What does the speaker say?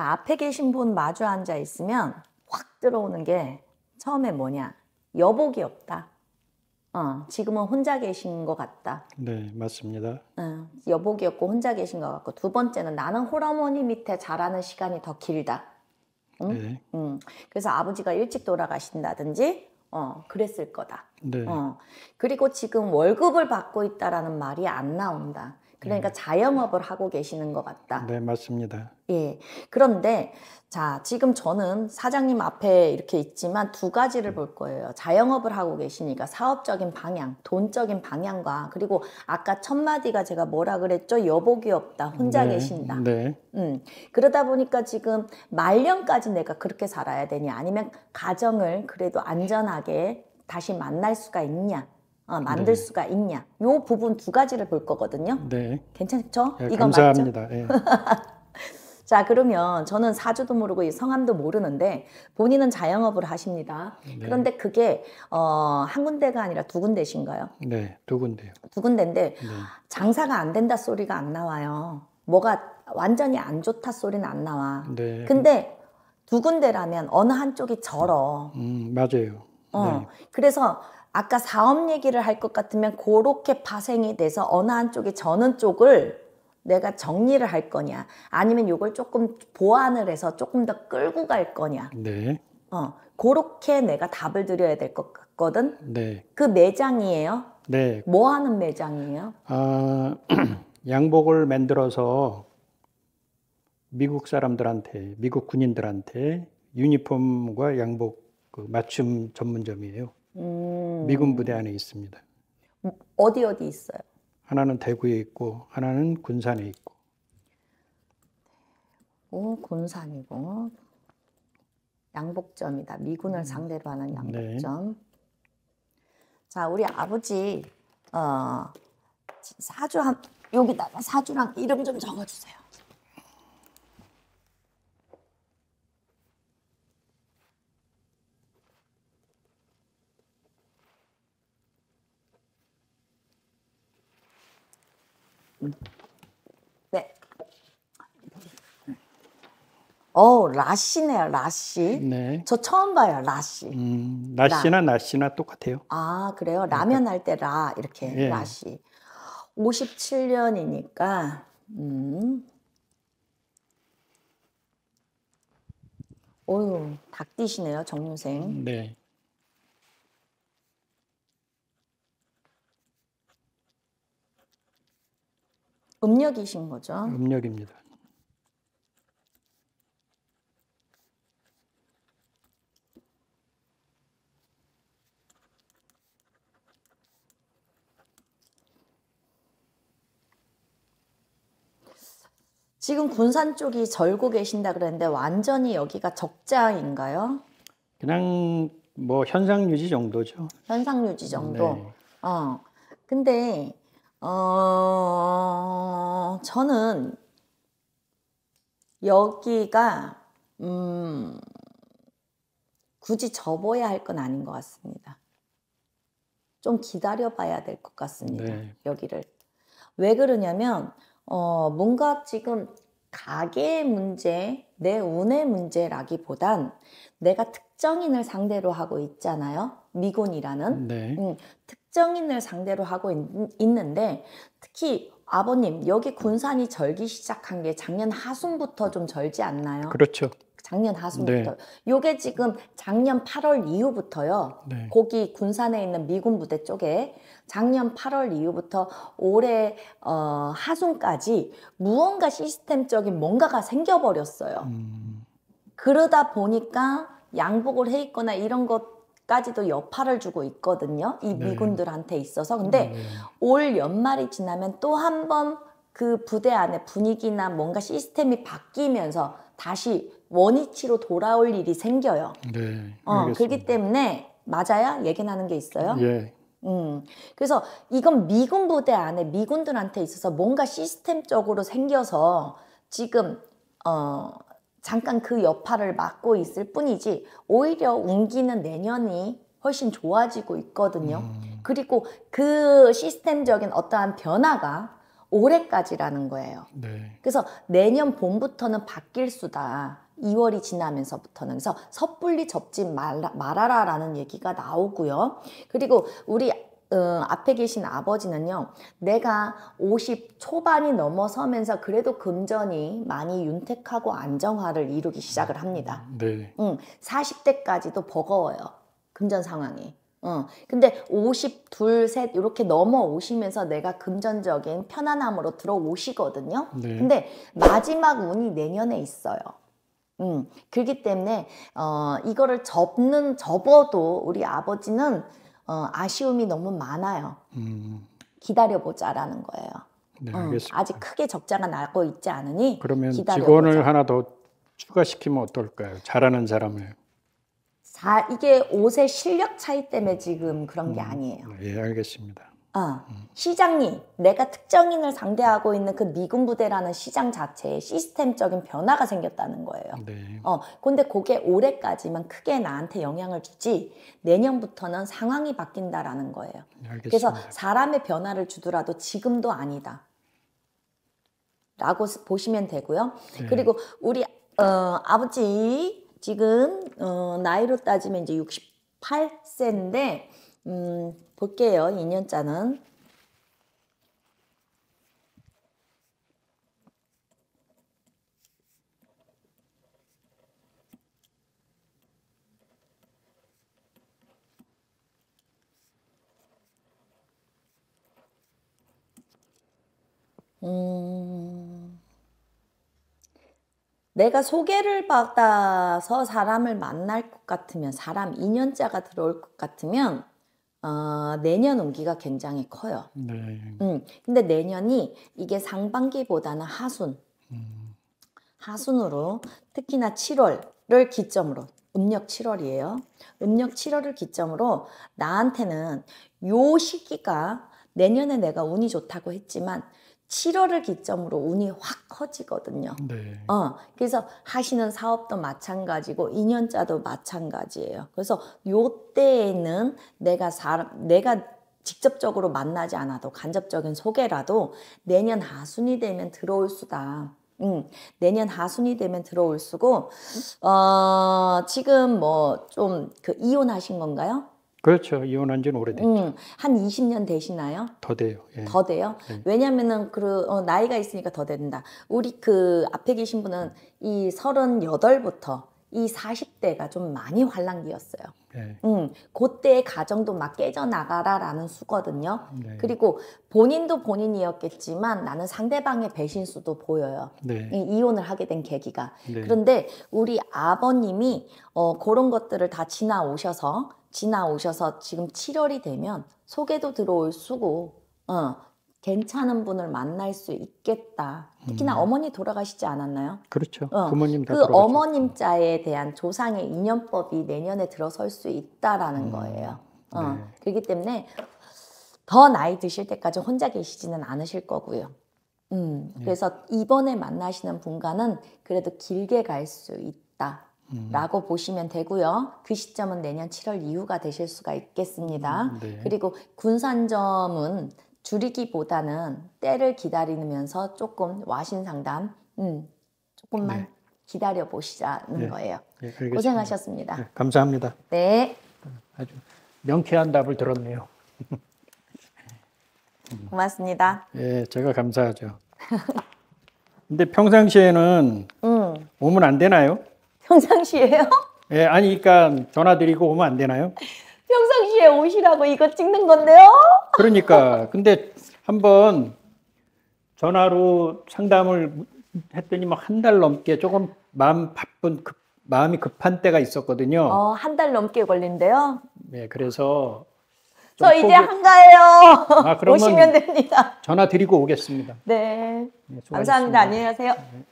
자, 그 앞에 계신 분 마주 앉아 있으면 확 들어오는 게 처음에 뭐냐? 여복이 없다. 어, 지금은 혼자 계신 것 같다. 네, 맞습니다. 어, 여복이었고 혼자 계신 것 같고 두 번째는 나는 호라머니 밑에 자라는 시간이 더 길다. 응? 네. 음, 그래서 아버지가 일찍 돌아가신다든지 어, 그랬을 거다. 네. 어, 그리고 지금 월급을 받고 있다라는 말이 안 나온다. 그러니까 네. 자영업을 하고 계시는 것 같다. 네, 맞습니다. 예. 그런데 자, 지금 저는 사장님 앞에 이렇게 있지만 두 가지를 볼 거예요. 자영업을 하고 계시니까 사업적인 방향, 돈적인 방향과 그리고 아까 첫 마디가 제가 뭐라 그랬죠? 여복이 없다. 혼자 네. 계신다. 네. 음. 그러다 보니까 지금 말년까지 내가 그렇게 살아야 되냐 아니면 가정을 그래도 안전하게 다시 만날 수가 있냐 어, 만들 네. 수가 있냐. 요 부분 두 가지를 볼 거거든요. 네. 괜찮죠? 네, 이거 감사합니다. 예. 맞죠? 네. 자, 그러면 저는 사주도 모르고 성함도 모르는데 본인은 자영업을 하십니다. 네. 그런데 그게 어, 한 군데가 아니라 두 군데신가요? 네, 두 군데요. 두 군데인데 네. 장사가 안 된다 소리가 안 나와요. 뭐가 완전히 안 좋다 소리는 안 나와. 네. 근데 두 군데라면 어느 한쪽이 절어. 음, 맞아요. 어. 네. 그래서 아까 사업 얘기를 할 것 같으면 그렇게 파생이 돼서 어느 한쪽이 저는 쪽을 내가 정리를 할 거냐 아니면 이걸 조금 보완을 해서 조금 더 끌고 갈 거냐 네. 어 그렇게 내가 답을 드려야 될 것 같거든 네. 그 매장이에요 네. 뭐 하는 매장이에요 아 양복을 만들어서 미국 사람들한테 미국 군인들한테 유니폼과 양복 그 맞춤 전문점이에요 음. 미군 부대 안에 있습니다. 음, 어디 어디 있어요? 하나는 대구에 있고 하나는 군산에 있고. 오 군산이고 양복점이다. 미군을 음. 상대로 하는 네. 양복점. 네. 자 우리 아버지 어 사주 한 여기다가 사주랑 이름 좀 적어주세요. 네. 어라시네요라시 네. 저 처음 봐요 라시 음, 라시나 라. 시나 똑같아요. 아 그래요? 라면 할 때 라 이렇게 예. 라시 57년이니까 음. 어유 닭띠시네요 정유생. 네. 음력이신 거죠? 음력입니다. 지금 군산 쪽이 절고 계신다 그랬는데 완전히 여기가 적자인가요? 그냥 뭐 현상 유지 정도죠. 현상 유지 정도. 네. 어. 근데 어, 저는 여기가 음, 굳이 접어야 할 건 아닌 것 같습니다. 좀 기다려봐야 될 것 같습니다. 네. 여기를 왜 그러냐면 어, 뭔가 지금 가계의 문제, 내 운의 문제라기보단 내가 특정인을 상대로 하고 있잖아요. 미곤이라는 네. 음, 특정인을 상대로 하고 있, 는데 특히 아버님 여기 군산이 절기 시작한 게 작년 하순부터 좀 절지 않나요? 그렇죠. 작년 하순부터. 네. 요게 지금 작년 8월 이후부터요. 네. 거기 군산에 있는 미군 부대 쪽에 작년 8월 이후부터 올해 어, 하순까지 무언가 시스템적인 뭔가가 생겨버렸어요. 음... 그러다 보니까 양복을 해 입거나 이런 것 까지도 여파를 주고 있거든요. 이 네. 미군들한테 있어서. 근데 음, 네. 올 연말이 지나면 또 한 번 그 부대 안의 분위기나 뭔가 시스템이 바뀌면서 다시 원위치로 돌아올 일이 생겨요. 네. 어, 그렇기 때문에 맞아야 예견하는 게 있어요. 예. 음. 그래서 이건 미군 부대 안에 미군들한테 있어서 뭔가 시스템적으로 생겨서 지금 어 잠깐 그 여파를 막고 있을 뿐이지 오히려 운기는 내년이 훨씬 좋아지고 있거든요. 음. 그리고 그 시스템적인 어떠한 변화가 올해까지라는 거예요. 네. 그래서 내년 봄부터는 바뀔 수다. 2월이 지나면서부터는 그래서 섣불리 접지 말라, 말아라라는 얘기가 나오고요. 그리고 우리 어, 앞에 계신 아버지는요, 내가 50 초반이 넘어서면서 그래도 금전이 많이 윤택하고 안정화를 이루기 시작을 합니다. 네. 응, 40대까지도 버거워요. 금전 상황이. 어, 근데 52, 셋 이렇게 넘어오시면서 내가 금전적인 편안함으로 들어오시거든요. 네. 근데 마지막 운이 내년에 있어요. 음, 그렇기 때문에 어, 이거를 접는 접어도 우리 아버지는 어, 아쉬움이 너무 많아요. 음. 기다려보자라는 거예요. 네, 음, 아직 크게 적자가 나고 있지 않으니 그러면 기다려보자. 직원을 하나 더 추가시키면 어떨까요? 잘하는 사람을. 자, 이게 옷의 실력 차이 때문에 지금 그런 게 음. 아니에요. 예, 알겠습니다. 어. 음. 시장님 내가 특정인을 상대하고 있는 그 미군 부대라는 시장 자체에 시스템적인 변화가 생겼다는 거예요. 네. 어, 근데 그게 올해까지만 크게 나한테 영향을 주지 내년부터는 상황이 바뀐다라는 거예요. 알겠습니다. 그래서 사람의 변화를 주더라도 지금도 아니다. 라고 보시면 되고요. 네. 그리고 우리 어, 아버지 지금 어, 나이로 따지면 이제 68세인데 음, 볼게요. 2년짜는. 음, 내가 소개를 받아서 사람을 만날 것 같으면, 사람 2년짜가 들어올 것 같으면, 어, 내년 온기가 굉장히 커요. 네. 음, 근데 내년이 이게 상반기보다는 하순, 음. 하순으로 특히나 7월을 기점으로 음력 7월이에요. 음력 7월을 기점으로 나한테는 요 시기가 내년에 내가 운이 좋다고 했지만 7월을 기점으로 운이 확 커지거든요. 네. 어, 그래서 하시는 사업도 마찬가지고 2년짜도 마찬가지예요. 그래서 요때에는 내가 사람 내가 직접적으로 만나지 않아도 간접적인 소개라도 내년 하순이 되면 들어올 수다. 음, 내년 하순이 되면 들어올 수고 어, 지금 뭐 좀 그 이혼하신 건가요? 그렇죠. 이혼한 지는 오래됐죠. 음, 한 20년 되시나요? 더 돼요. 예. 더 돼요? 예. 왜냐면은 그 어, 나이가 있으니까 더 된다. 우리 그 앞에 계신 분은 이 38부터 이 40대가 좀 많이 환란기였어요. 네. 음, 그때의 가정도 막 깨져나가라라는 수거든요. 네. 그리고 본인도 본인이었겠지만 나는 상대방의 배신수도 보여요. 네. 이혼을 하게 된 계기가. 네. 그런데 우리 아버님이 어, 그런 것들을 다 지나오셔서 지나오셔서 지금 7월이 되면 소개도 들어올 수고 어, 괜찮은 분을 만날 수 있겠다. 특히나 음. 어머니 돌아가시지 않았나요? 그렇죠. 어, 부모님 그 어머님 자에 대한 조상의 인연법이 내년에 들어설 수 있다라는 음. 거예요. 어, 네. 그렇기 때문에 더 나이 드실 때까지 혼자 계시지는 않으실 거고요. 음, 네. 그래서 네. 이번에 만나시는 분과는 그래도 길게 갈 수 있다. 음. 라고 보시면 되고요. 그 시점은 내년 7월 이후가 되실 수가 있겠습니다. 음, 네. 그리고 군산점은 줄이기보다는 때를 기다리면서 조금 와신 상담 음, 조금만 네. 기다려 보시자는 네. 거예요. 네, 고생하셨습니다. 네, 감사합니다. 네. 아주 명쾌한 답을 들었네요. 고맙습니다. 예, 제가 감사하죠. 근데 평상시에는 음. 오면 안 되나요? 평상시에요? 예, 아니 그러니까 전화 드리고 오면 안 되나요? 평상시에 오시라고 이거 찍는 건데요? 그러니까 근데 한 번 전화로 상담을 했더니 막 한달 뭐 넘게 조금 마음 바쁜 급, 마음이 급한 때가 있었거든요. 어, 한 달 넘게 걸린대요? 네, 그래서 저 이제 한가해요. 아, 아 오시면 됩니다. 전화 드리고 오겠습니다. 네. 네 감사합니다. 안녕히 가세요. 네.